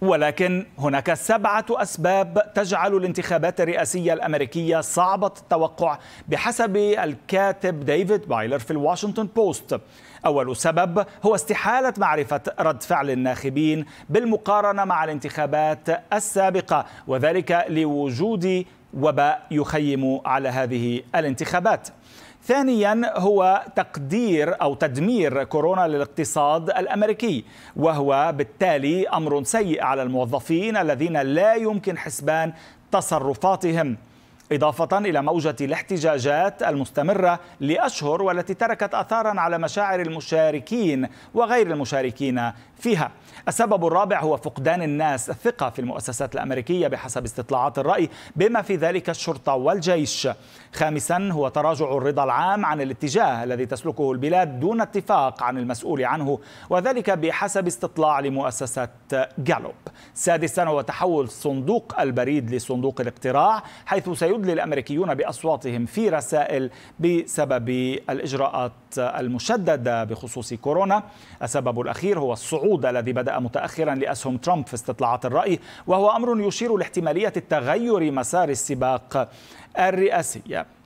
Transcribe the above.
ولكن هناك سبعة أسباب تجعل الانتخابات الرئاسية الأمريكية صعبة التوقع بحسب الكاتب ديفيد بايلر في الواشنطن بوست أول سبب هو استحالة معرفة رد فعل الناخبين بالمقارنة مع الانتخابات السابقة وذلك لوجود وباء يخيم على هذه الانتخابات ثانيا هو تقدير أو تدمير كورونا للاقتصاد الأمريكي وهو بالتالي أمر سيء على الموظفين الذين لا يمكن حسبان تصرفاتهم إضافة إلى موجة الاحتجاجات المستمرة لأشهر والتي تركت أثارا على مشاعر المشاركين وغير المشاركين فيها السبب الرابع هو فقدان الناس الثقة في المؤسسات الأمريكية بحسب استطلاعات الرأي بما في ذلك الشرطة والجيش خامسا هو تراجع الرضا العام عن الاتجاه الذي تسلكه البلاد دون اتفاق عن المسؤول عنه وذلك بحسب استطلاع لمؤسسة جالوب سادسا هو تحول صندوق البريد لصندوق الاقتراع حيث سيدلي الأمريكيون بأصواتهم في رسائل بسبب الإجراءات المشددة بخصوص كورونا السبب الأخير هو الصعود الذي بدأ متأخرا لأسهم ترامب في استطلاعات الرأي وهو أمر يشير لاحتمالية التغير مسار السباق الرئاسية